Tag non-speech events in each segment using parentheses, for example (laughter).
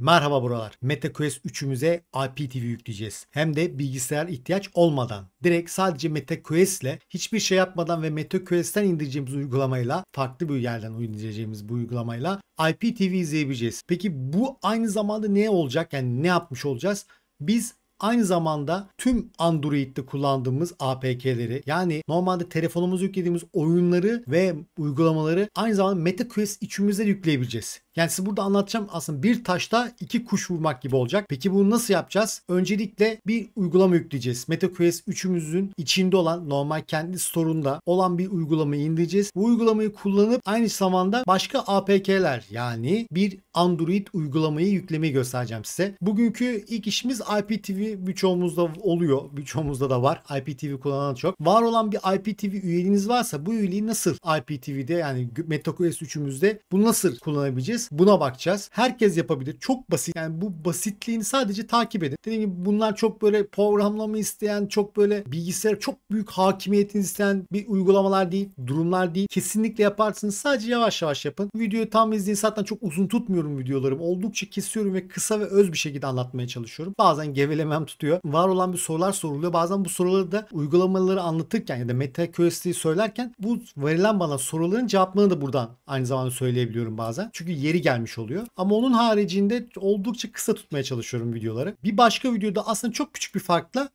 Merhaba buralar. MetaQuest 3'ümüze IPTV yükleyeceğiz. Hem de bilgisayar ihtiyaç olmadan. Direkt sadece MetaQuest ile hiçbir şey yapmadan ve MetaQuest'ten indireceğimiz uygulamayla farklı bir yerden indireceğimiz bu uygulamayla IPTV izleyebileceğiz. Peki bu aynı zamanda ne olacak? Yani ne yapmış olacağız? Biz Aynı zamanda tüm Android'de kullandığımız APK'leri yani normalde telefonumuza yüklediğimiz oyunları ve uygulamaları aynı zamanda MetaQuest içimizde yükleyebileceğiz. Yani size burada anlatacağım aslında bir taşta iki kuş vurmak gibi olacak. Peki bunu nasıl yapacağız? Öncelikle bir uygulama yükleyeceğiz. MetaQuest 3'ümüzün içinde olan normal kendi store'unda olan bir uygulamayı indireceğiz. Bu uygulamayı kullanıp aynı zamanda başka APK'ler yani bir Android uygulamayı yüklemeyi göstereceğim size. Bugünkü ilk işimiz IPTV birçoğumuzda oluyor. Birçoğumuzda da var. IPTV kullanan çok. Var olan bir IPTV üyeliğiniz varsa bu üyeliği nasıl IPTV'de yani MetaQuest 3'ümüzde bunu nasıl kullanabileceğiz? Buna bakacağız. Herkes yapabilir. Çok basit. Yani bu basitliğini sadece takip edin. Dediğim gibi bunlar çok böyle programlama isteyen, çok böyle bilgisayar çok büyük hakimiyetini isteyen bir uygulamalar değil, durumlar değil. Kesinlikle yaparsınız. Sadece yavaş yavaş yapın. Videoyu tam izleyin. Zaten çok uzun tutmuyorum videolarım. Oldukça kesiyorum ve kısa ve öz bir şekilde anlatmaya çalışıyorum. Bazen gevelemem tutuyor. Var olan bir sorular soruluyor. Bazen bu soruları da uygulamaları anlatırken ya da meta söylerken bu verilen bana soruların cevaplarını da buradan aynı zamanda söyleyebiliyorum bazen. Çünkü yeri geri gelmiş oluyor. Ama onun haricinde oldukça kısa tutmaya çalışıyorum videoları. Bir başka videoda aslında çok küçük bir farkla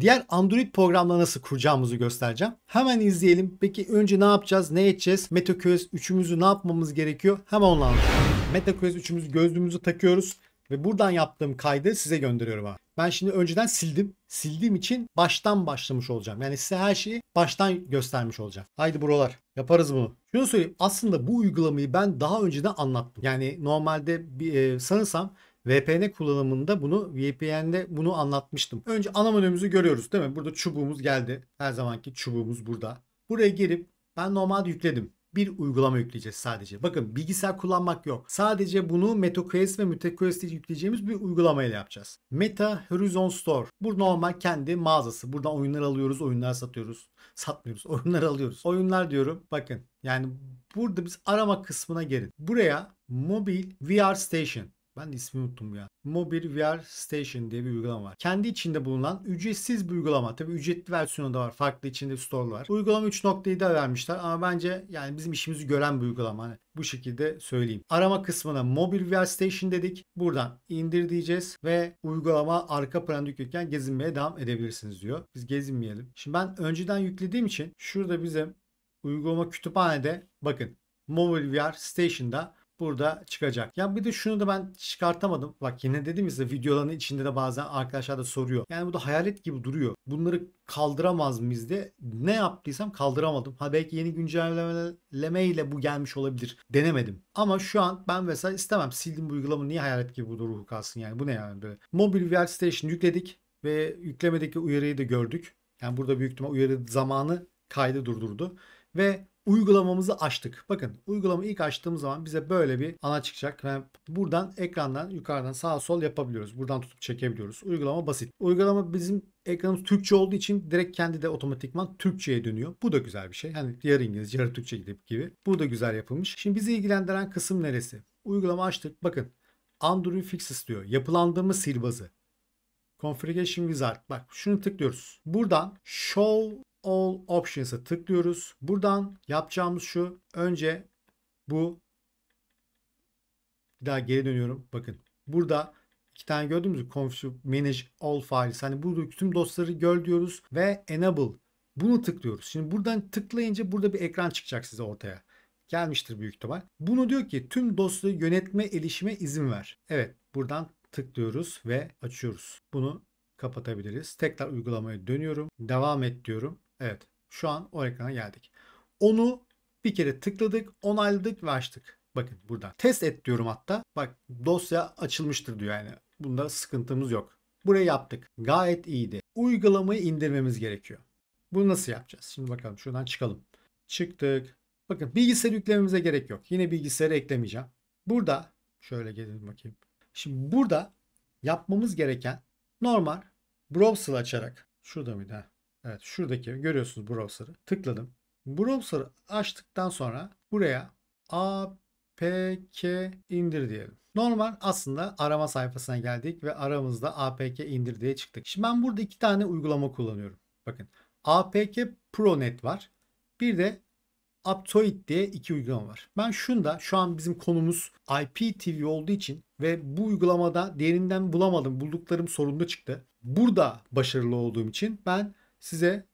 diğer Android programla nasıl kuracağımızı göstereceğim. Hemen izleyelim. Peki önce ne yapacağız? Ne edeceğiz? MetaQuest 3'ümüzü ne yapmamız gerekiyor? Hemen onu anlatalım. MetaQuest 3'ümüzü gözlüğümüzü takıyoruz. Ve buradan yaptığım kaydı size gönderiyorum abi. Ben şimdi önceden sildim. Sildiğim için baştan başlamış olacağım. Yani size her şeyi baştan göstermiş olacağım. Haydi buralar. Yaparız bunu. Şunu söyleyeyim. Aslında bu uygulamayı ben daha önceden anlattım. Yani normalde bir, e, sanırsam VPN kullanımında bunu VPN'de bunu anlatmıştım. Önce ana menümüzü görüyoruz değil mi? Burada çubuğumuz geldi. Her zamanki çubuğumuz burada. Buraya girip ben normalde yükledim bir uygulama yükleyeceğiz sadece. Bakın bilgisayar kullanmak yok. Sadece bunu MetaQuest ve MetaQuest'e yükleyeceğimiz bir uygulamayla yapacağız. Meta Horizon Store. Bu normal kendi mağazası. Buradan oyunlar alıyoruz, oyunlar satıyoruz. Satmıyoruz, (laughs) oyunlar alıyoruz. Oyunlar diyorum. Bakın yani burada biz arama kısmına gelin. Buraya mobil VR Station ben de ismini unuttum ya. Mobile VR Station diye bir uygulama var. Kendi içinde bulunan ücretsiz bir uygulama. Tabi ücretli versiyonu da var. Farklı içinde store'lu var. Uygulama 3.7'e vermişler ama bence yani bizim işimizi gören bir uygulama. Hani bu şekilde söyleyeyim. Arama kısmına Mobile VR Station dedik. Buradan indir diyeceğiz ve uygulama arka planda yüklenirken gezinmeye devam edebilirsiniz diyor. Biz gezinmeyelim. Şimdi ben önceden yüklediğim için şurada bizim uygulama kütüphanede bakın Mobile VR Station'da burada çıkacak. Ya bir de şunu da ben çıkartamadım. Bak yine dedim ya videoların içinde de bazen arkadaşlar da soruyor. Yani bu da hayalet gibi duruyor. Bunları kaldıramaz mıyız diye ne yaptıysam kaldıramadım. Ha belki yeni güncelleme ile bu gelmiş olabilir. Denemedim. Ama şu an ben mesela istemem. Sildim bu uygulama niye hayalet gibi bu durumu kalsın yani. Bu ne yani böyle. Mobil VR Station yükledik ve yüklemedeki uyarıyı da gördük. Yani burada büyük ihtimal uyarı zamanı kaydı durdurdu. Ve uygulamamızı açtık. Bakın uygulama ilk açtığımız zaman bize böyle bir ana çıkacak. Yani buradan ekrandan yukarıdan sağ sol yapabiliyoruz. Buradan tutup çekebiliyoruz. Uygulama basit. Uygulama bizim ekranımız Türkçe olduğu için direkt kendi de otomatikman Türkçe'ye dönüyor. Bu da güzel bir şey. Hani yarı İngilizce, yarı Türkçe gidip gibi. Bu da güzel yapılmış. Şimdi bizi ilgilendiren kısım neresi? Uygulama açtık. Bakın Android Fixes diyor. Yapılandırma sihirbazı. Configuration Wizard. Bak şunu tıklıyoruz. Buradan Show All Options'a tıklıyoruz. Buradan yapacağımız şu. Önce bu bir daha geri dönüyorum. Bakın burada iki tane gördüğümüz gibi Config Manage All Files. Hani burada tüm dosyaları gör diyoruz ve Enable. Bunu tıklıyoruz. Şimdi buradan tıklayınca burada bir ekran çıkacak size ortaya. Gelmiştir büyük ihtimal. Bunu diyor ki tüm dosyayı yönetme erişime izin ver. Evet buradan tıklıyoruz ve açıyoruz. Bunu kapatabiliriz. Tekrar uygulamaya dönüyorum. Devam et diyorum. Evet. Şu an o ekrana geldik. Onu bir kere tıkladık, onayladık ve açtık. Bakın buradan. Test et diyorum hatta. Bak dosya açılmıştır diyor yani. Bunda sıkıntımız yok. Burayı yaptık. Gayet iyiydi. Uygulamayı indirmemiz gerekiyor. Bunu nasıl yapacağız? Şimdi bakalım şuradan çıkalım. Çıktık. Bakın bilgisayar yüklememize gerek yok. Yine bilgisayarı eklemeyeceğim. Burada şöyle gelin bakayım. Şimdi burada yapmamız gereken normal browser açarak şurada mıydı? Ha? Evet şuradaki görüyorsunuz browser'ı. Tıkladım. Browser'ı açtıktan sonra buraya APK indir diyelim. Normal aslında arama sayfasına geldik ve aramızda APK indir diye çıktık. Şimdi ben burada iki tane uygulama kullanıyorum. Bakın APK ProNet var. Bir de Aptoid diye iki uygulama var. Ben da şu an bizim konumuz IPTV olduğu için ve bu uygulamada diğerinden bulamadım. Bulduklarım sorunlu çıktı. Burada başarılı olduğum için ben size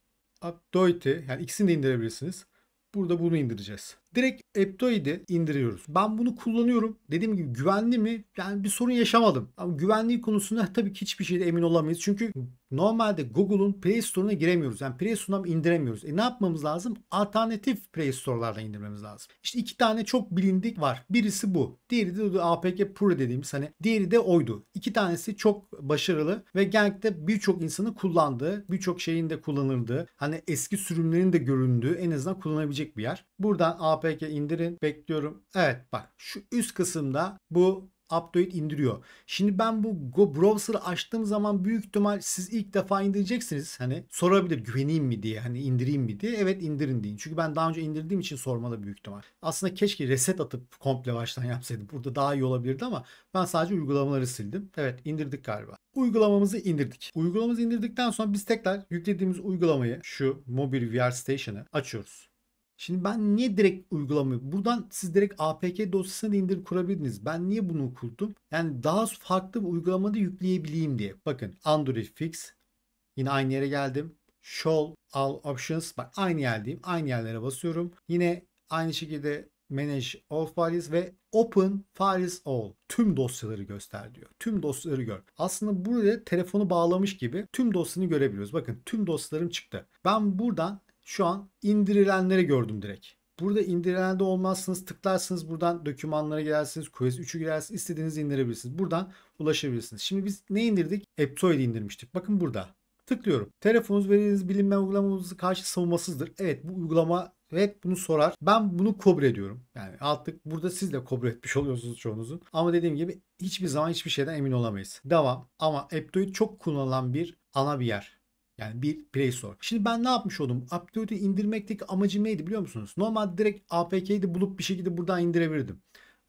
Updoit'i yani ikisini de indirebilirsiniz. Burada bunu indireceğiz direkt Eptoid'i indiriyoruz. Ben bunu kullanıyorum. Dediğim gibi güvenli mi? Yani bir sorun yaşamadım. Ama güvenliği konusunda (laughs) tabii ki hiçbir şeyde emin olamayız. Çünkü normalde Google'un Play Store'una giremiyoruz. Yani Play Store'dan indiremiyoruz. E ne yapmamız lazım? Alternatif Play Store'lardan indirmemiz lazım. İşte iki tane çok bilindik var. Birisi bu. Diğeri de APK Pro dediğimiz hani diğeri de oydu. İki tanesi çok başarılı ve genellikle birçok insanın kullandığı, birçok şeyin de kullanıldığı, hani eski sürümlerin de göründüğü en azından kullanabilecek bir yer. Buradan APK indirin. Bekliyorum. Evet bak şu üst kısımda bu Update indiriyor. Şimdi ben bu Go Browser'ı açtığım zaman büyük ihtimal siz ilk defa indireceksiniz. Hani sorabilir güveneyim mi diye hani indireyim mi diye. Evet indirin deyin. Çünkü ben daha önce indirdiğim için sormalı büyük ihtimal. Aslında keşke reset atıp komple baştan (laughs) yapsaydım. Burada daha iyi olabilirdi ama ben sadece uygulamaları sildim. Evet indirdik galiba. Uygulamamızı indirdik. Uygulamamızı indirdikten sonra biz tekrar yüklediğimiz uygulamayı şu Mobile VR Station'ı açıyoruz. Şimdi ben niye direkt uygulamıyorum? Buradan siz direkt APK dosyasını indirip kurabilirsiniz. Ben niye bunu kurdum? Yani daha farklı bir uygulamada yükleyebileyim diye. Bakın Android Fix. Yine aynı yere geldim. Show All Options. Bak aynı yerdeyim. Aynı yerlere basıyorum. Yine aynı şekilde Manage All Files ve Open Files All. Tüm dosyaları göster diyor. Tüm dosyaları gör. Aslında burada telefonu bağlamış gibi tüm dosyanı görebiliyoruz. Bakın tüm dosyalarım çıktı. Ben buradan şu an indirilenleri gördüm direkt. Burada indirilende olmazsınız. Tıklarsınız buradan dokümanlara gelirsiniz, Quest 3'ü girersiniz. istediğinizi indirebilirsiniz. Buradan ulaşabilirsiniz. Şimdi biz ne indirdik? Eptoid indirmiştik. Bakın burada. Tıklıyorum. Telefonunuz verdiğiniz bilinme uygulamanızı karşı savunmasızdır. Evet bu uygulama Evet bunu sorar. Ben bunu kobra ediyorum. Yani artık burada siz de kobra etmiş (laughs) oluyorsunuz çoğunuzu. Ama dediğim gibi hiçbir zaman hiçbir şeyden emin olamayız. Devam. Ama Eptoid çok kullanılan bir ana bir yer. Yani bir Play Store. Şimdi ben ne yapmış oldum? Aptitude'u indirmekteki amacım neydi biliyor musunuz? Normalde direkt APK'yi de bulup bir şekilde buradan indirebilirdim.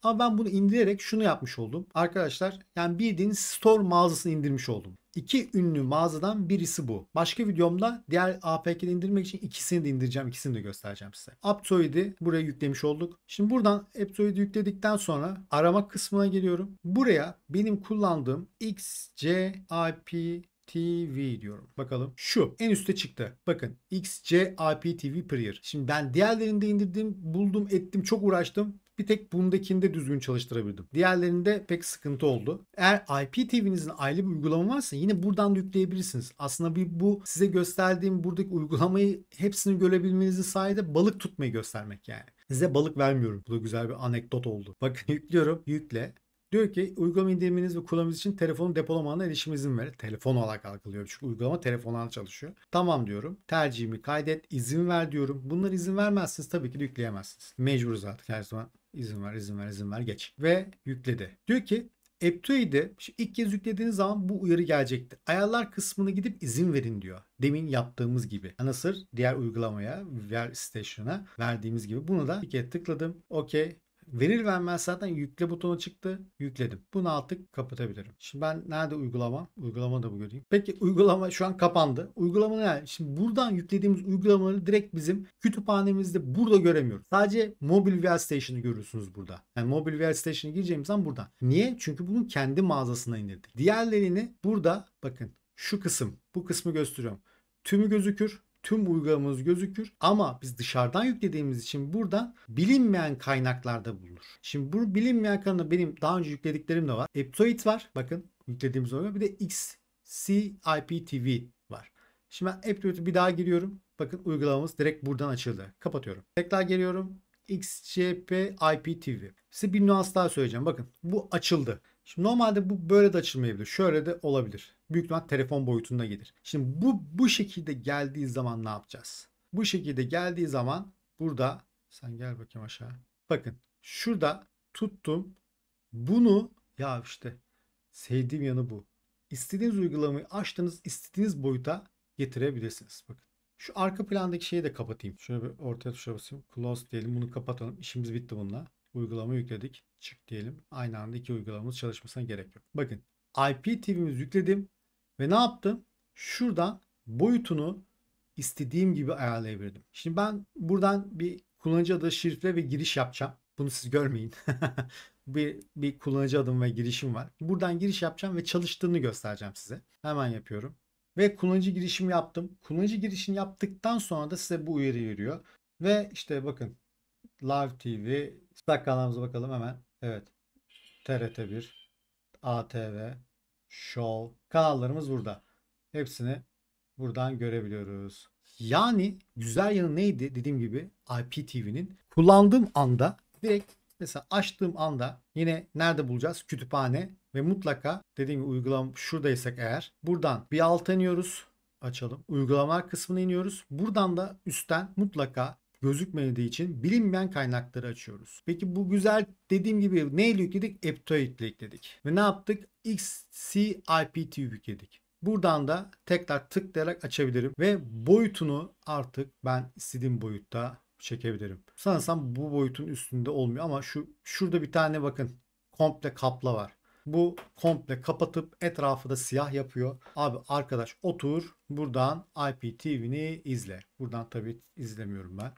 Ama ben bunu indirerek şunu yapmış oldum. Arkadaşlar yani bildiğiniz store mağazasını indirmiş oldum. İki ünlü mağazadan birisi bu. Başka videomda diğer APK'den indirmek için ikisini de indireceğim. ikisini de göstereceğim size. Aptoid'i buraya yüklemiş olduk. Şimdi buradan Aptoid'i yükledikten sonra arama kısmına geliyorum. Buraya benim kullandığım XCIP TV diyorum. Bakalım. Şu en üste çıktı. Bakın XCIP TV Player. Şimdi ben diğerlerinde indirdim, buldum, ettim, çok uğraştım. Bir tek bundakinde düzgün çalıştırabildim. Diğerlerinde pek sıkıntı oldu. Eğer IPTV'nizin aile bir uygulama varsa yine buradan da yükleyebilirsiniz. Aslında bir bu size gösterdiğim buradaki uygulamayı hepsini görebilmenizi sayede balık tutmayı göstermek yani. Size balık vermiyorum. Bu da güzel bir anekdot oldu. Bakın yüklüyorum. Yükle. Diyor ki uygulama indirmeniz ve kullanmanız için telefonun depolamanına erişim izin ver. Telefon olarak algılıyor çünkü uygulama telefonla çalışıyor. Tamam diyorum. Tercihimi kaydet, izin ver diyorum. Bunlar izin vermezsiniz tabii ki de yükleyemezsiniz. Mecburuz artık her zaman izin ver, izin ver, izin ver geç. Ve yükledi. Diyor ki AppTo'yu ilk kez yüklediğiniz zaman bu uyarı gelecektir. Ayarlar kısmına gidip izin verin diyor. Demin yaptığımız gibi. Anasır diğer uygulamaya, Ver Station'a verdiğimiz gibi. Bunu da bir kere tıkladım. OK Verir vermez zaten yükle butonu çıktı. Yükledim. Bunu artık kapatabilirim. Şimdi ben nerede uygulama? Uygulama da bu göreyim. Peki uygulama şu an kapandı. Uygulama ne? Şimdi buradan yüklediğimiz uygulamaları direkt bizim kütüphanemizde burada göremiyoruz. Sadece mobil VR Station'ı görürsünüz burada. Yani mobil VR Station'a gireceğimiz zaman burada. Niye? Çünkü bunun kendi mağazasına indirdik. Diğerlerini burada bakın şu kısım bu kısmı gösteriyorum. Tümü gözükür tüm uygulamamız gözükür ama biz dışarıdan yüklediğimiz için burada bilinmeyen kaynaklarda bulunur. Şimdi bu bilinmeyen kaynakta benim daha önce yüklediklerim de var. Eptoid var. Bakın yüklediğimiz uygulama. Bir de XCIPTV var. Şimdi ben Eptoid'e bir daha giriyorum. Bakın uygulamamız direkt buradan açıldı. Kapatıyorum. Tekrar geliyorum. XCP IPTV. Size bir nüans daha söyleyeceğim. Bakın bu açıldı. Şimdi normalde bu böyle de açılmayabilir. Şöyle de olabilir. Büyük ihtimal telefon boyutunda gelir. Şimdi bu bu şekilde geldiği zaman ne yapacağız? Bu şekilde geldiği zaman burada sen gel bakayım aşağı. Bakın şurada tuttum. Bunu ya işte sevdiğim yanı bu. İstediğiniz uygulamayı açtınız, istediğiniz boyuta getirebilirsiniz. Bakın. Şu arka plandaki şeyi de kapatayım. Şöyle bir ortaya tuşa basayım. Close diyelim. Bunu kapatalım. İşimiz bitti bununla uygulama yükledik. Çık diyelim. Aynı anda iki uygulamamız çalışmasına gerek yok. Bakın IP yükledim ve ne yaptım? Şuradan boyutunu istediğim gibi ayarlayabildim. Şimdi ben buradan bir kullanıcı adı şifre ve giriş yapacağım. Bunu siz görmeyin. (laughs) bir, bir kullanıcı adım ve girişim var. Buradan giriş yapacağım ve çalıştığını göstereceğim size. Hemen yapıyorum. Ve kullanıcı girişim yaptım. Kullanıcı girişini yaptıktan sonra da size bu uyarı veriyor. Ve işte bakın Live TV Stak kanalımıza bakalım hemen. Evet. TRT1, ATV, Show kanallarımız burada. Hepsini buradan görebiliyoruz. Yani güzel yanı neydi dediğim gibi IPTV'nin kullandığım anda direkt mesela açtığım anda yine nerede bulacağız? Kütüphane ve mutlaka dediğim gibi uygulam şuradaysak eğer buradan bir alta iniyoruz açalım. Uygulamalar kısmına iniyoruz. Buradan da üstten mutlaka gözükmediği için bilinmeyen kaynakları açıyoruz. Peki bu güzel dediğim gibi neyle yükledik? Eptoid ile yükledik. Ve ne yaptık? XCIPT yükledik. Buradan da tekrar tıklayarak açabilirim ve boyutunu artık ben istediğim boyutta çekebilirim. Sanırsam bu boyutun üstünde olmuyor ama şu şurada bir tane bakın komple kapla var. Bu komple kapatıp etrafı da siyah yapıyor. Abi arkadaş otur buradan IPTV'ni izle. Buradan tabi izlemiyorum ben.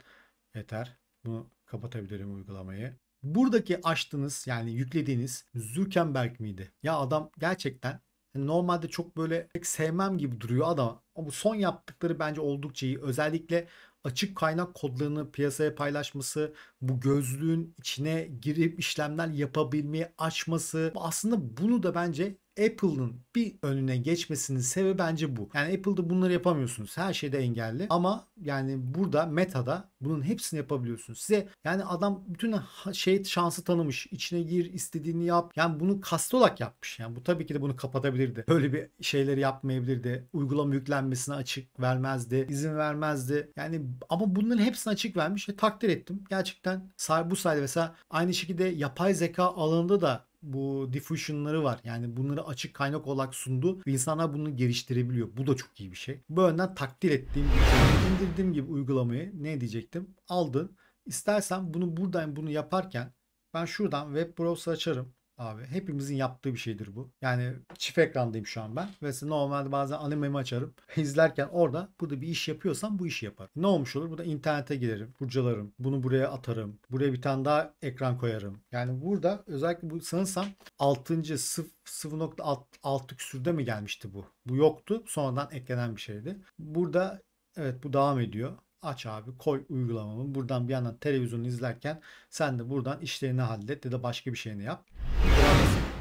Yeter. Bunu kapatabilirim uygulamayı. Buradaki açtığınız yani yüklediğiniz Zuckerberg miydi? Ya adam gerçekten normalde çok böyle pek sevmem gibi duruyor adam. Ama son yaptıkları bence oldukça iyi. Özellikle açık kaynak kodlarını piyasaya paylaşması, bu gözlüğün içine girip işlemler yapabilmeyi açması aslında bunu da bence Apple'ın bir önüne geçmesinin sebebi bence bu. Yani Apple'da bunları yapamıyorsunuz. Her şeyde engelli. Ama yani burada Meta'da bunun hepsini yapabiliyorsunuz. Size yani adam bütün şey şansı tanımış. İçine gir, istediğini yap. Yani bunu kast olarak yapmış. Yani bu tabii ki de bunu kapatabilirdi. Böyle bir şeyleri yapmayabilirdi. Uygulama yüklenmesine açık vermezdi. izin vermezdi. Yani ama bunların hepsini açık vermiş ve takdir ettim. Gerçekten gerçekten bu sayede mesela aynı şekilde yapay zeka alanında da bu diffusion'ları var. Yani bunları açık kaynak olarak sundu ve insanlar bunu geliştirebiliyor. Bu da çok iyi bir şey. Bu yönden takdir ettiğim gibi indirdiğim gibi uygulamayı ne diyecektim? Aldın. İstersen bunu buradan bunu yaparken ben şuradan web browser açarım abi. Hepimizin yaptığı bir şeydir bu. Yani çift ekrandayım şu an ben. Ve normalde bazen animemi açarım. (laughs) izlerken orada burada bir iş yapıyorsam bu işi yaparım. Ne olmuş olur? Burada internete girerim. Kurcalarım. Bunu buraya atarım. Buraya bir tane daha ekran koyarım. Yani burada özellikle bu sanırsam 6. 0.6 küsürde mi gelmişti bu? Bu yoktu. Sonradan eklenen bir şeydi. Burada evet bu devam ediyor aç abi koy uygulamamı. Buradan bir yandan televizyonu izlerken sen de buradan işlerini hallet ya da başka bir şeyini yap.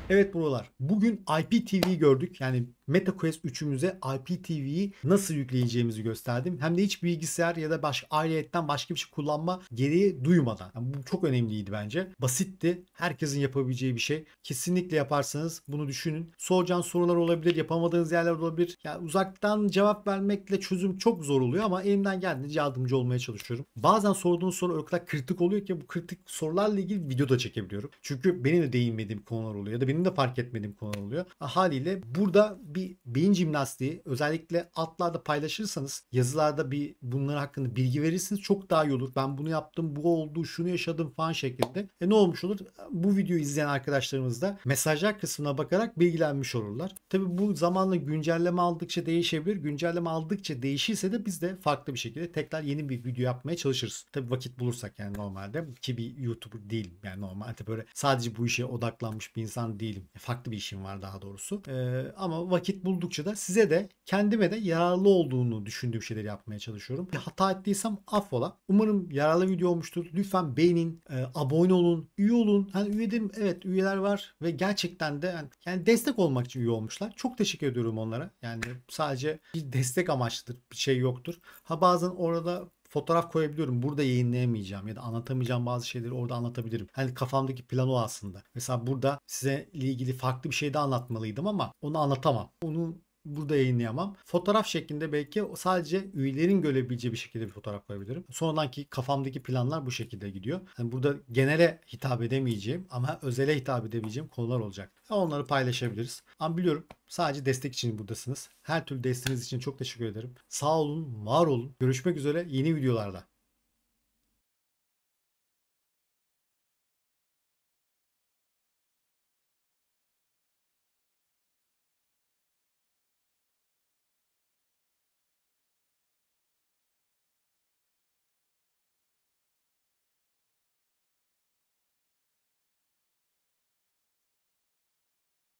Evet buralar. Bugün IPTV'yi gördük. Yani MetaQuest 3'ümüze IPTV'yi nasıl yükleyeceğimizi gösterdim. Hem de hiç bilgisayar ya da başka aletten başka bir şey kullanma gereği duymadan. Yani bu çok önemliydi bence. Basitti. Herkesin yapabileceği bir şey. Kesinlikle yaparsanız bunu düşünün. Soracağın sorular olabilir. Yapamadığınız yerler olabilir. Yani uzaktan cevap vermekle çözüm çok zor oluyor ama elimden geldiğince yardımcı olmaya çalışıyorum. Bazen sorduğunuz soru o kadar kritik oluyor ki bu kritik sorularla ilgili video da çekebiliyorum. Çünkü benim de değinmediğim konular oluyor ya da benim benim de fark etmediğim konu oluyor. Haliyle burada bir beyin jimnastiği özellikle altlarda paylaşırsanız yazılarda bir bunların hakkında bilgi verirsiniz çok daha iyi olur. Ben bunu yaptım, bu oldu, şunu yaşadım falan şeklinde. E ne olmuş olur? Bu videoyu izleyen arkadaşlarımız da mesajlar kısmına bakarak bilgilenmiş olurlar. Tabi bu zamanla güncelleme aldıkça değişebilir. Güncelleme aldıkça değişirse de biz de farklı bir şekilde tekrar yeni bir video yapmaya çalışırız. Tabi vakit bulursak yani normalde ki bir YouTuber değil yani normalde böyle sadece bu işe odaklanmış bir insan değil değilim. E, farklı bir işim var daha doğrusu. Ee, ama vakit buldukça da size de kendime de yararlı olduğunu düşündüğüm şeyleri yapmaya çalışıyorum. Bir Hata ettiysem affola. Umarım yararlı video olmuştur. Lütfen beğenin, e, abone olun, üye olun. Hani üyedim evet üyeler var ve gerçekten de yani, yani destek olmak için üye olmuşlar. Çok teşekkür ediyorum onlara. Yani sadece bir destek amaçlıdır. Bir şey yoktur. Ha bazen orada fotoğraf koyabiliyorum. Burada yayınlayamayacağım ya da anlatamayacağım bazı şeyleri orada anlatabilirim. Hani kafamdaki plan o aslında. Mesela burada size ilgili farklı bir şey de anlatmalıydım ama onu anlatamam. Onu burada yayınlayamam. Fotoğraf şeklinde belki sadece üyelerin görebileceği bir şekilde bir fotoğraf koyabilirim. Sonradanki kafamdaki planlar bu şekilde gidiyor. Yani burada genele hitap edemeyeceğim ama özele hitap edebileceğim konular olacak. E, onları paylaşabiliriz. Ama biliyorum sadece destek için buradasınız. Her türlü desteğiniz için çok teşekkür ederim. Sağ olun, var olun. Görüşmek üzere yeni videolarda.